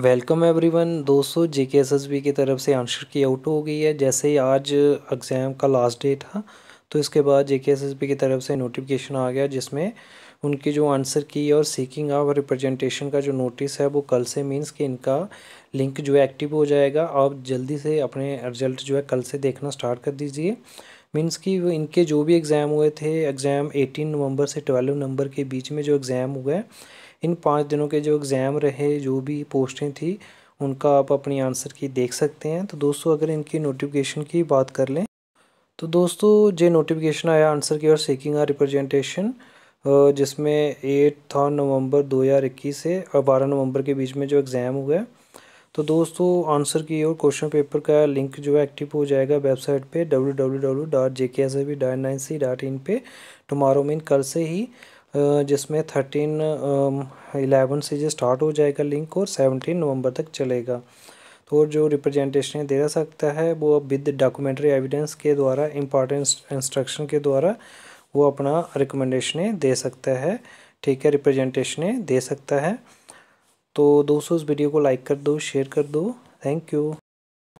welcome everyone दोस्तों जे K S S B की तरफ से आंसर की आउट हो गई है जैसे ही आज एग्ज़ाम का लास्ट डे था तो इसके बाद जे के एस एस बी की तरफ से नोटिफिकेशन आ गया जिसमें उनकी जो आंसर की और सीकिंग ऑफ रिप्रेजेंटेशन का जो नोटिस है वो कल से मींस कि इनका लिंक जो है एक्टिव हो जाएगा आप जल्दी से अपने रिजल्ट जो है कल से देखना स्टार्ट कर दीजिए मीन्स कि इनके जो भी एग्ज़ाम हुए थे एग्ज़ाम एटीन नवंबर से ट्वेल्व नवंबर के बीच में जो एग्ज़ाम हुए इन पाँच दिनों के जो एग्ज़ाम रहे जो भी पोस्टें थी उनका आप अपनी आंसर की देख सकते हैं तो दोस्तों अगर इनकी नोटिफिकेशन की बात कर लें तो दोस्तों जो नोटिफिकेशन आया आंसर की और सीकिंग आ रिप्रेजेंटेशन जिसमें एट था नवंबर 2021 से और 12 नवंबर के बीच में जो एग्ज़ाम हुआ है तो दोस्तों आंसर की और क्वेश्चन पेपर का लिंक जो है एक्टिव हो जाएगा वेबसाइट पे W W W dot J K S B dot nine C dot in पे टुमारो मीन कल से ही जिसमें थर्टीन इलेवन से जो स्टार्ट हो जाएगा लिंक और सेवनटीन नवंबर तक चलेगा तो जो रिप्रेजेंटेशन दे सकता है वो अब विद डॉक्यूमेंट्री एविडेंस के द्वारा इम्पॉर्टेंस इंस्ट्रक्शन के द्वारा वो अपना रिकमेंडेशन दे सकता है ठीक है रिप्रेजेंटेशन दे सकता है तो दोस्तों इस वीडियो को लाइक कर दो शेयर कर दो थैंक यू